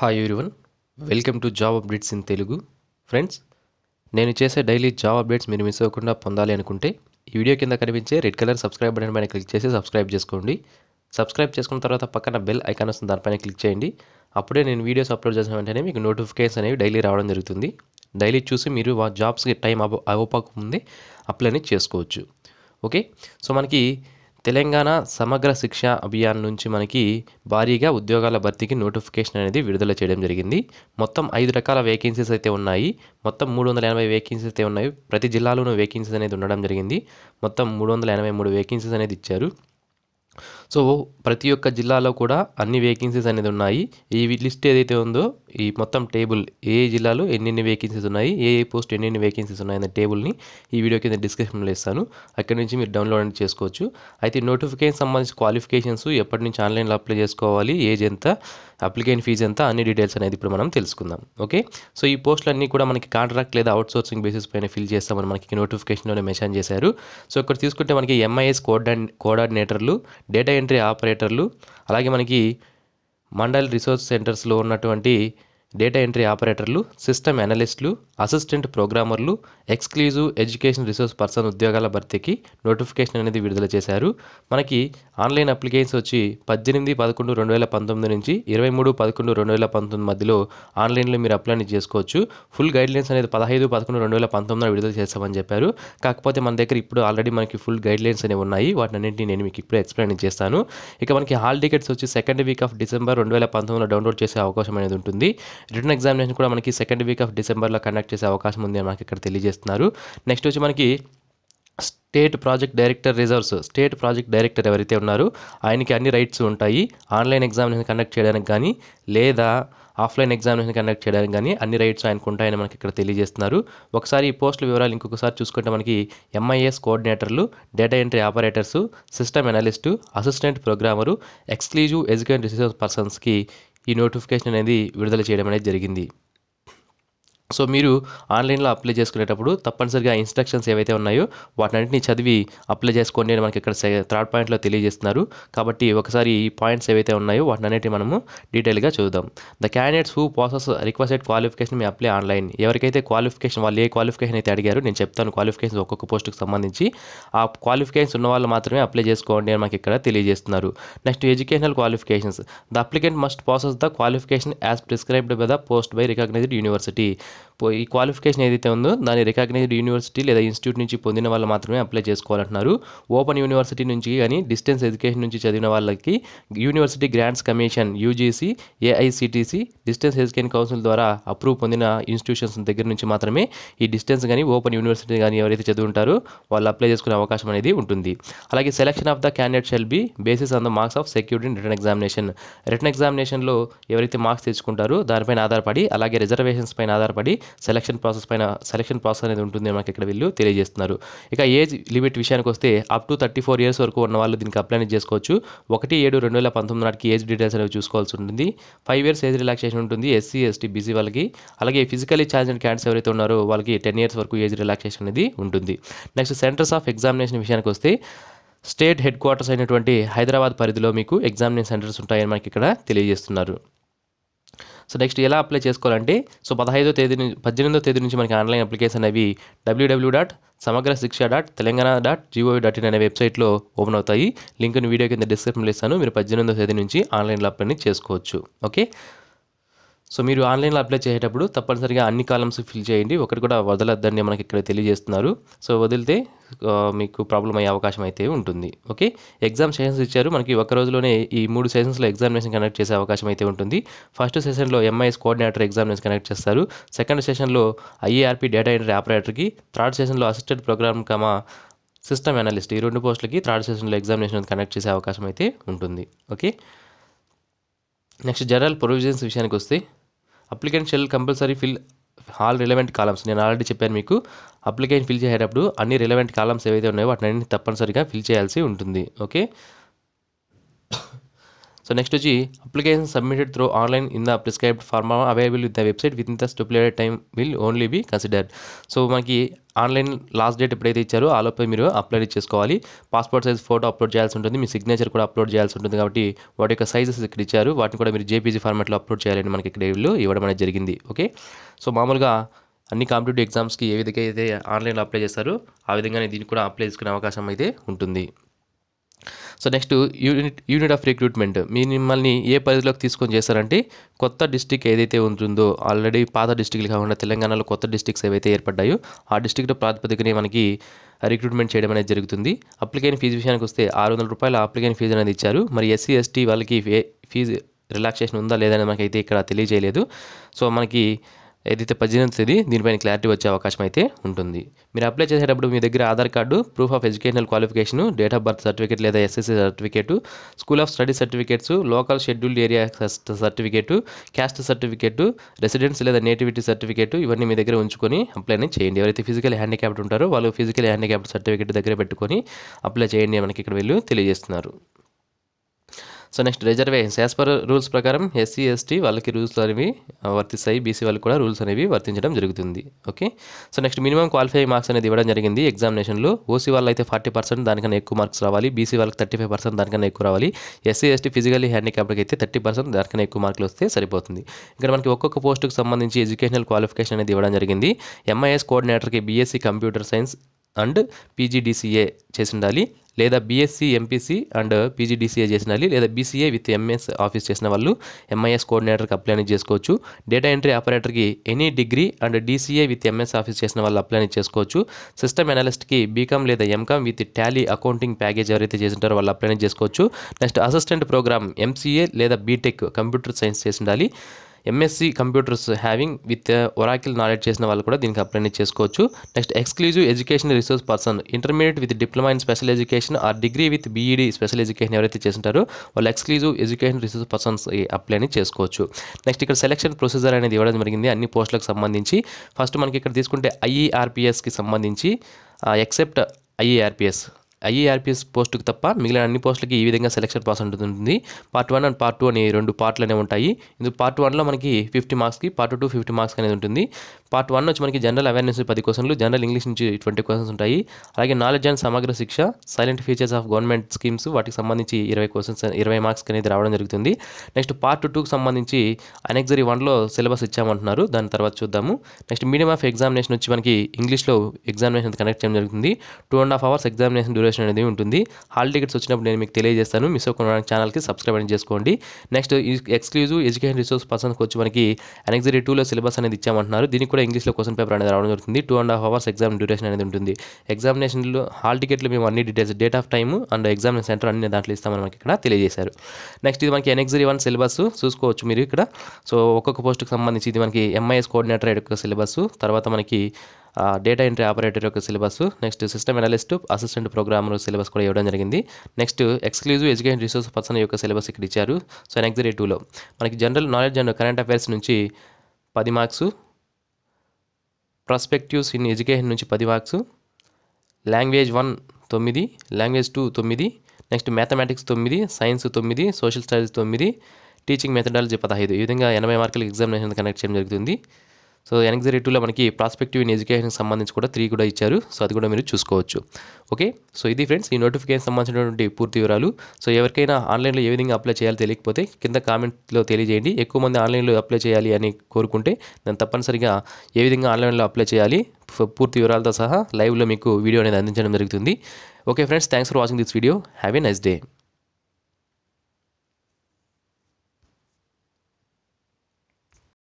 hi everyone welcome to job updates in Telugu friends నేను చేసే daily job updates మీరు miss అవ్వకుండా పొందాలి అనుకుంటే ఈ వీడియో కింద కనిపించే రెడ్ కలర్ సబ్స్క్రైబ్ బటన్ పైన క్లిక్ చేసి సబ్స్క్రైబ్ చేసుకోండి సబ్స్క్రైబ్ చేసుకున్న తర్వాత పక్కన బెల్ ఐకాన్ వస్తుంది దానిపైన క్లిక్ చేయండి అప్పుడే నేను వీడియోస్ అప్లోడ్ చేసిన వెంటనే మీకు నోటిఫికేషన్ అనేవి డైలీ రావడం జరుగుతుంది డైలీ చూసి మీరు జాబ్స్కి టైం అవ్వకముందే అప్లై అనేది చేసుకోవచ్చు ఓకే సో మనకి తెలంగాణ సమగ్ర శిక్ష అభియాన్ నుంచి మనకి భారీగా ఉద్యోగాల భర్తీకి నోటిఫికేషన్ అనేది విడుదల చేయడం జరిగింది మొత్తం ఐదు రకాల వేకెన్సీస్ అయితే ఉన్నాయి మొత్తం మూడు వందల ఎనభై వేకెన్సీస్ అయితే ఉన్నాయి ప్రతి జిల్లాలోనూ వేకెన్సీస్ అనేది ఉండడం జరిగింది మొత్తం మూడు వందల ఎనభై మూడు వేకెన్సీస్ అనేది ఇచ్చారు సో ప్రతి ఒక్క జిల్లాలో కూడా అన్ని వేకెన్సీస్ అనేది ఉన్నాయి ఈ లిస్ట్ ఏదైతే ఉందో ఈ మొత్తం టేబుల్ ఏ జిల్లాలో ఎన్నెన్ని వేకెన్సీస్ ఉన్నాయి ఏ ఏ పోస్ట్ ఎన్నెన్ని వేకెన్సీస్ ఉన్నాయి అనే టేబుల్ని ఈ వీడియో కింద డిస్క్రిప్షన్లో ఇస్తాను అక్కడ నుంచి మీరు డౌన్లోడ్ అనేది చేసుకోవచ్చు అయితే నోటిఫికేషన్ సంబంధించి క్వాలిఫికేషన్స్ ఎప్పటి నుంచి ఆన్లైన్లో అప్లై చేసుకోవాలి ఏజ్ ఎంత అప్లికేషన్ ఫీజు ఎంత అన్ని డీటెయిల్స్ అనేది ఇప్పుడు మనం తెలుసుకుందాం ఓకే సో ఈ పోస్టులన్నీ కూడా మనకి కాంట్రాక్ట్ లేదా అవుట్సోర్సింగ్ బేసిస్ పైన ఫిల్ చేస్తామని మనకి నోటిఫికేషన్లోనే మెన్షన్ చేశారు సో ఇక్కడ తీసుకుంటే మనకి ఎంఐఎస్ కోఆర్డినే కోఆర్డినేటర్లు డేటా డేటా ఎంట్రీ ఆపరేటర్లు అలాగే మనకి మండల్ రిసోర్స్ సెంటర్స్లో ఉన్నటువంటి డేటా ఎంట్రీ ఆపరేటర్లు సిస్టమ్ అనలిస్టులు అసిస్టెంట్ ప్రోగ్రామర్లు ఎక్స్క్లూజివ్ ఎడ్యుకేషన్ రిసోర్స్ పర్సన్ ఉద్యోగాల భర్తీకి నోటిఫికేషన్ అనేది విడుదల చేశారు మనకి ఆన్లైన్ అప్లికేషన్స్ వచ్చి పద్దెనిమిది పదకొండు రెండు వేల పంతొమ్మిది నుంచి ఇరవై మూడు పదకొండు రెండు వేల పంతొమ్మిది మధ్యలో ఆన్లైన్లో మీరు అప్లై చేసుకోవచ్చు ఫుల్ గైడ్లైన్స్ అనేది పదహైదు పదకొండు రెండు వేల పంతొమ్మిది విడుదల చేస్తామని చెప్పారు కాకపోతే మన దగ్గర ఇప్పుడు ఆల్రెడీ మనకి ఫుల్ గైడ్లైన్స్ అనేవి ఉన్నాయి అన్నింటినీ నేను మీకు ఇప్పుడు ఎక్స్ప్లెయిన్ చేస్తాను ఇక మనకి హాల్ టికెట్స్ వచ్చి సెకండ్ వీక్ ఆఫ్ డిసెంబర్ రెండు వేల పంతొమ్మిదిలో డౌన్లోడ్ చేసే అవకాశం అనేది ఉంటుంది రిటర్న్ ఎగ్జామినేషన్ కూడా మనకి సెకండ్ వీక్ ఆఫ్ డిసెంబర్లో కండక్ట్ చేసే అవకాశం ఉంది అని మనకి ఇక్కడ తెలియజేస్తున్నారు నెక్స్ట్ వచ్చి మనకి state project director reserves state project director ఎవరైతే ఉన్నారో ఆయనకి అన్ని రైట్స్ ఉంటాయి ఆన్లైన్ ఎగ్జామినేషన్ కండక్ట్ చేయడానికి కానీ లేదా ఆఫ్లైన్ ఎగ్జామినేషన్ కండక్ట్ చేయడానికి కానీ అన్ని రైట్స్ ఆయనకు ఉంటాయని మనకి ఇక్కడ తెలియజేస్తున్నారు ఒకసారి ఈ పోస్టుల వివరాలు ఇంకొకసారి చూసుకుంటే మనకి ఎంఐఎస్ కోఆర్డినేటర్లు data entry operators system analyst assistant programmer exclusive education resource పర్సన్స్కి ఈ నోటిఫికేషన్ అనేది విడుదల చేయడం అనేది జరిగింది సో మీరు ఆన్లైన్లో అప్లై చేసుకునేటప్పుడు తప్పనిసరిగా ఇన్స్ట్రక్షన్స్ ఏవైతే ఉన్నాయో వాటిని చదివి అప్లై చేసుకోండి అని మనకి ఇక్కడ థర్డ్ పాయింట్లో తెలియజేస్తున్నారు కాబట్టి ఒకసారి ఈ పాయింట్స్ ఏవైతే ఉన్నాయో వాటిని మనము డీటెయిల్గా చూద్దాం the candidates who possess requested qualification may apply online ఎవరికైతే క్వాలిఫికేషన్ వాళ్ళు ఏ క్వాలిఫికేషన్ అయితే అడిగారు నేను చెప్తాను క్వాలిఫికేషన్ ఒక్కొక్క పోస్టుకు సంబంధించి ఆ క్వాలిఫికేషన్స్ ఉన్న వాళ్ళు మాత్రమే అప్లై చేసుకోండి అని మనకి ఇక్కడ తెలియజేస్తున్నారు next educational qualifications the applicant must possess the qualification as prescribed by the post by recognised university ఈ క్వాలిఫికేషన్ ఏదైతే ఉందో దాన్ని రికగ్నైజ్డ్ యూనివర్సిటీ లేదా ఇన్స్టిట్యూట్ నుంచి పొందిన వాళ్ళు మాత్రమే అప్లై చేసుకోవాలంటున్నారు ఓపెన్ యూనివర్సిటీ నుంచి కానీ డిస్టెన్స్ ఎడ్యుకేషన్ నుంచి చదివిన వాళ్ళకి university grants commission UGC AICTE distance education council ద్వారా అప్రూవ్ పొందిన ఇన్స్టిట్యూషన్స్ దగ్గర నుంచి మాత్రమే ఈ డిస్టెన్స్ కానీ ఓపెన్ యూనివర్సిటీ కానీ ఎవరైతే చదువుంటారో వాళ్ళు అప్లై చేసుకునే అవకాశం అనేది ఉంటుంది అలాగే selection of the candidate shall be basis on the marks of security written examination written ఎగ్జామినేషన్లో ఎవరైతే మార్క్స్ తెచ్చుకుంటారో దానిపైన ఆధారపడి అలాగే రిజర్వేషన్స్ పైన ఆధారపడి మాట్లాడి సెలక్షన్ ప్రాసెస్ పైన సెలక్షన్ ప్రాసెస్ అనేది ఉంటుంది మనకి ఇక్కడ వీళ్ళు తెలియజేస్తున్నారు ఇక ఏజ్ లిమిట్ విషయానికి వస్తే up to thirty four years వరకు ఉన్న వాళ్ళు దీనికి అప్లై చేసుకోవచ్చు ఒకటి ఏడు రెండు వేల పంతొమ్మిది నాటికి ఏజ్ డీటెయిల్స్ అనేవి చూసుకోవాల్సి ఉంటుంది ఫైవ్ ఇయర్స్ ఏజ్ రిలాక్సేషన్ ఉంటుంది ఎస్సీ ఎస్టీ బీసీ వాళ్ళకి అలాగే ఫిజికలీ ఛాలెంజ్ క్యాండిడేట్స్ ఎవరైతే ఉన్నారో వాళ్ళకి టెన్ ఇయర్స్ వరకు ఏజ్ రిలాక్సేషన్ అనేది ఉంటుంది నెక్స్ట్ సెంటర్స్ ఆఫ్ ఎగ్జామినేషన్ విషయానికి వస్తే స్టేట్ హెడ్ క్వార్టర్స్ అయినటువంటి హైదరాబాద్ పరిధిలో మీకు ఎగ్జామినేషన్ సెంటర్స్ ఉంటాయని మనకి ఇక్కడ తెలియజేస్తున్నారు సో నెక్స్ట్ ఎలా అప్లై చేసుకోవాలంటే సో పదహైదో తేదీ నుంచి పద్దెనిమిదో తేదీ నుంచి మనకి ఆన్లైన్ అప్లికేషన్ అవి W W dot Samagra Shiksha dot Telangana dot G O V dot in అనే వెబ్సైట్లో ఓపెన్ అవుతాయి లింక్ని వీడియో కింద డిస్క్రిప్షన్లో ఇస్తాను మీరు పద్దెనిమిదో తేదీ నుంచి ఆన్లైన్లో అప్లై చేసుకోవచ్చు ఓకే సో మీరు ఆన్లైన్లో అప్లై చేసేటప్పుడు తప్పనిసరిగా అన్ని కాలమ్స్ ఫిల్ చేయండి ఒకటి కూడా వదలొద్దని మనకి ఇక్కడ తెలియజేస్తున్నారు సో వదిలితే మీకు ప్రాబ్లం అయ్యే అవకాశం అయితే ఉంటుంది ఓకే ఎగ్జామ్ సెషన్స్ ఇచ్చారు మనకి ఒక రోజులోనే ఈ మూడు సెషన్స్లో ఎగ్జామినేషన్ కండక్ట్ చేసే అవకాశం అయితే ఉంటుంది ఫస్ట్ సెషన్లో ఎంఐఎస్ కోఆర్డినేటర్ ఎగ్జామినేషన్ కండక్ట్ చేస్తారు సెకండ్ సెషన్లో ఐఏఆర్పీ డేటా ఎంట్రీ ఆపరేటర్కి థర్డ్ సెషన్లో assistant program cum system analyst ఈ రెండు పోస్టులకి థర్డ్ సెషన్లో ఎగ్జామినేషన్ కండక్ట్ చేసే అవకాశం అయితే ఉంటుంది ఓకే నెక్స్ట్ జనరల్ ప్రొవిజన్స్ విషయానికి వస్తే applicant shall compulsory fill all relevant columns నేను ఆల్రెడీ చెప్పాను మీకు అప్లికేషన్ ఫిల్ చేసేటప్పుడు అన్ని రిలవెంట్ కాలమ్స్ ఏవైతే ఉన్నాయో వాటిని తప్పనిసరిగా ఫిల్ చేయాల్సి ఉంటుంది ఓకే సో నెక్స్ట్ వచ్చి application submitted through online in the prescribed form available with the website with in the stipulated time will only be considered so మనకి ఆన్లైన్ లాస్ట్ డేట్ ఎప్పుడైతే ఇచ్చారో ఆలోపే మీరు అప్లై చేసుకోవాలి పాస్పోర్ట్ సైజ్ ఫోటో అప్లోడ్ చేయాల్సి ఉంటుంది మీ signature కూడా upload చేయాల్సి ఉంటుంది కాబట్టి వాటి యొక్క సైజెస్ ఇక్కడ ఇచ్చారు వాటిని కూడా మీరు జేపీజీ ఫార్మాట్లో అప్లోడ్ చేయాలని మనకి ఇక్కడ వీళ్ళు ఇవ్వడం అనేది జరిగింది ఓకే సో మామూలుగా అన్ని కాంపిటేటివ్ ఎగ్జామ్స్కి ఏ విధంగా అయితే ఆన్లైన్లో అప్లై చేస్తారో ఆ విధంగానే దీనికి కూడా అప్లై చేసుకునే అవకాశం అయితే ఉంటుంది so next unit unit of recruitment మీ మిమ్మల్ని ఏ పరిధిలోకి తీసుకొని చేస్తారంటే కొత్త డిస్టిక్ ఏదైతే ఉంటుందో ఆల్రెడీ పాత డిస్టిక్లు కాకుండా తెలంగాణలో కొత్త డిస్టిక్స్ ఏవైతే ఏర్పడ్డాయో ఆ డిస్టిక్ట్ ప్రాతిపదికనే మనకి రిక్రూట్మెంట్ చేయడం అనేది జరుగుతుంది అప్లికేషన్ ఫీజు విషయానికి వస్తే ఆరు వందల రూపాయల అప్లికేషన్ ఫీజు అనేది ఇచ్చారు మరి ఎస్సీ ఎస్టీ వాళ్ళకి ఫీజు రిలాక్సేషన్ ఉందా లేదా అని మనకైతే ఇక్కడ తెలియజేయలేదు సో మనకి ఏదైతే పద్దెనిమిది తేదీ దీనిపైన క్లారిటీ వచ్చే అవకాశం అయితే ఉంటుంది మీరు అప్లై చేసేటప్పుడు మీ దగ్గర Aadhaar card proof of educational qualification date of birth certificate లేదా SSC certificate school of study certificates local scheduled area certificate caste certificate residence లేదా నేటివిటీ సర్టిఫికేట్ ఇవన్నీ మీ దగ్గర ఉంచుకొని అప్లై చేయండి ఎవరైతే ఫిజికల్ హ్యాండిక్యాప్ట్ ఉంటారో వాళ్ళు ఫిజికల్ హ్యాండిక్యాప్ట్ సర్టిఫికేట్ దగ్గర పెట్టుకొని అప్లై చేయండి మనకి ఇక్కడ వెళ్ళి తెలియజేస్తున్నారు so next reservations as per rules ప్రకారం ఎస్సీ ఎస్టీ వాళ్ళకి రూల్స్ అనేవి వర్తిస్తాయి బీసీ వాళ్ళకి కూడా రూల్స్ అనేవి వర్తించడం జరుగుతుంది okay so next minimum qualify marks అనేది ఇవ్వడం జరిగింది ఎగ్జామినేషన్లో ఓసీ వాళ్ళు అయితే ఫార్టీ పర్సెంట్ దానికన్నా ఎక్కువ మార్క్స్ రావాలి బీసీ వాళ్ళకి థర్టీ ఫైవ్ పర్సెంట్ దానికన్నా ఎక్కువ రావాలి ఎస్సీ ఎస్టీ ఫిజికల్లీ హ్యాండిక్యాప్డ్కి అయితే థర్టీ పర్సెంట్ దానికన్నా ఎక్కువ మార్కులు వస్తే సరిపోతుంది ఇక్కడ మనకి ఒక్కొక్క పోస్టుకు సంబంధించి ఎడ్యుకేషనల్ క్వాలిఫికేషన్ అనేది ఇవ్వడం జరిగింది ఎంఐఎస్ కోఆర్డినేటర్కి BSc computer science and PGDCA చేసి ఉండాలి లేదా బీఎస్సీ ఎంపీసీ అండ్ పీజీడీసీఏ చేసిన వాళ్ళు లేదా బీసీఏ విత్ ఎంఎస్ ఆఫీస్ చేసిన వాళ్ళు ఎంఐఎస్ కోఆర్డినేటర్కి అప్లై చేసుకోవచ్చు డేటా ఎంట్రీ ఆపరేటర్కి any degree and DCA with MS office చేసిన వాళ్ళు అప్లై చేసుకోవచ్చు సిస్టమ్ అనలిస్ట్కి బీకామ్ లేదా MCom with Tally accounting package ఎవరైతే చేసింటారో వాళ్ళు అప్లై చేసుకోవచ్చు నెక్స్ట్ అసిస్టెంట్ ప్రోగ్రామ్ ఎంసీఏ లేదా బీటెక్ కంప్యూటర్ సైన్స్ చేసి ఉండాలి MSc computers having with Oracle knowledge చేసిన వాళ్ళు కూడా దీనికి అప్లై చేసుకోవచ్చు next exclusive education resource person intermediate with diploma in special education are degree with BEd special education ఎవరైతే చేసింటారో వాళ్ళు exclusive education resource persons apply అని చేసుకోవచ్చు నెక్స్ట్ ఇక్కడ సెలక్షన్ ప్రొసీజర్ అనేది ఇవ్వడం జరిగింది అన్ని పోస్టులకు సంబంధించి ఫస్ట్ మనకి ఇక్కడ తీసుకుంటే ఐఈఆర్పిఎస్కి e సంబంధించి ఎక్సెప్ట్ ఐఈఆర్పిఎస్ ఐఏఆర్పిఎస్ పోస్టుకు తప్ప మిగిలిన అన్ని పోస్టులకి ఈ విధంగా సెలక్షన్ ప్రాసెస్ ఉంటుంది part one and part two అనే రెండు పార్ట్లు అనేవి ఉంటాయి ఇందు పార్ట్ వన్లో మనకి ఫిఫ్టీ మార్క్స్కి పార్ట్ టూ ఫిఫ్టీ మార్క్స్ అనేది ఉంటుంది పార్ట్ వన్ వచ్చి మనకి జనరల్ అవేర్నెస్ పది క్వశ్చన్లు జనరల్ ఇంగ్లీష్ నుంచి ట్వంటీ క్వశ్చన్స్ ఉంటాయి అలాగే knowledge and Samagra Shiksha salient features of government schemes వాటికి సంబంధించి ఇరవై క్వశ్చన్స్ ఇరవై మార్క్స్ అనేది రావడం జరుగుతుంది నెక్స్ట్ పార్ట్ టూకి సంబంధించి అనెక్సరీ వన్లో సిలబస్ ఇచ్చామంటున్నారు దాని తర్వాత చూద్దాము నెక్స్ట్ మీడియం ఆఫ్ ఎగ్జామినేషన్ వచ్చి మనకి ఇంగ్లీష్లో ఎగ్జామినేషన్ కండక్ట్ చేయడం జరుగుతుంది two and half hours examination duration notification అనేది ఉంటుంది హాల్ టికెట్స్ వచ్చినప్పుడు నేను మీకు తెలియజేస్తాను మిస్ అవ్వకుండా ఛానల్కి సబ్స్క్రైబ్ అని చేసుకోండి నెక్స్ట్ ఎక్స్క్లూజివ్ ఎడ్యుకేషన్ రిసోర్స్ పర్సన్కి వచ్చి మనకి అనెక్సరీ టూలో సిలబస్ అనేది ఇచ్చామంటున్నారు దీనికి కూడా ఇంగ్లీష్లో క్వశ్చన్ పేపర్ అనేది రావడం జరుగుతుంది two and half hours exam duration అనేది ఉంటుంది ఎగ్జామినేషన్లో హాల్ టికెట్లు మేము అన్ని details date of time and examination centre అన్ని దాంట్లో ఇస్తామని మనకి ఇక్కడ తెలియజేశారు నెక్స్ట్ ఇది మనకి ఎనెక్సరీ వన్ సిలబస్ చూసుకోవచ్చు మీరు ఇక్కడ సో ఒక్కొక్క పోస్ట్కి సంబంధించి ఇది మనకి ఎంఐఎస్ కోఆర్డినేటర్ యొక్క సిలబస్ తర్వాత మనకి డేటా ఎంట్రీ ఆపరేటర్ యొక్క syllabus next system analyst assistant programmer syllabus కూడా ఇవ్వడం జరిగింది next exclusive education resource person యొక్క సిలబస్ ఇక్కడ ఇచ్చారు సో నెక్స్ట్ డే టూలో మనకి general knowledge and current affairs నుంచి పది మార్క్స్ ప్రాస్పెక్టివ్స్ ఇన్ ఎడ్యుకేషన్ నుంచి పది మార్క్స్ లాంగ్వేజ్ వన్ తొమ్మిది లాంగ్వేజ్ టూ తొమ్మిది నెక్స్ట్ మ్యాథమెటిక్స్ తొమ్మిది సైన్స్ తొమ్మిది సోషల్ స్టడీస్ తొమ్మిది టీచింగ్ మెథడాలజీ పదహైదు ఈ విధంగా ఎనభై మార్కులకు ఎగ్జామినేషన్ కండక్ట్ చేయడం జరుగుతుంది సో ఎనగ్జరీ టూలో మనకి ప్రాస్పెక్టివ్ ఇన్ ఎడ్యుకేషన్ సంబంధించి కూడా త్రీ కూడా ఇచ్చారు సో అది కూడా మీరు చూసుకోవచ్చు ఓకే సో ఇది ఫ్రెండ్స్ ఈ నోటిఫికేషన్ సంబంధించినటువంటి పూర్తి వివరాలు సో ఎవరికైనా ఆన్లైన్లో ఏ విధంగా అప్లై చేయాలి తెలియకపోతే కింద కామెంట్లో తెలియజేయండి ఎక్కువ మంది ఆన్లైన్లో అప్లై చేయాలి అని కోరుకుంటే నేను తప్పనిసరిగా ఏ విధంగా ఆన్లైన్లో అప్లై చేయాలి పూర్తి వివరాలతో సహా లైవ్లో మీకు వీడియో అనేది అందించడం జరుగుతుంది okay friends thanks for watching this video have a nice day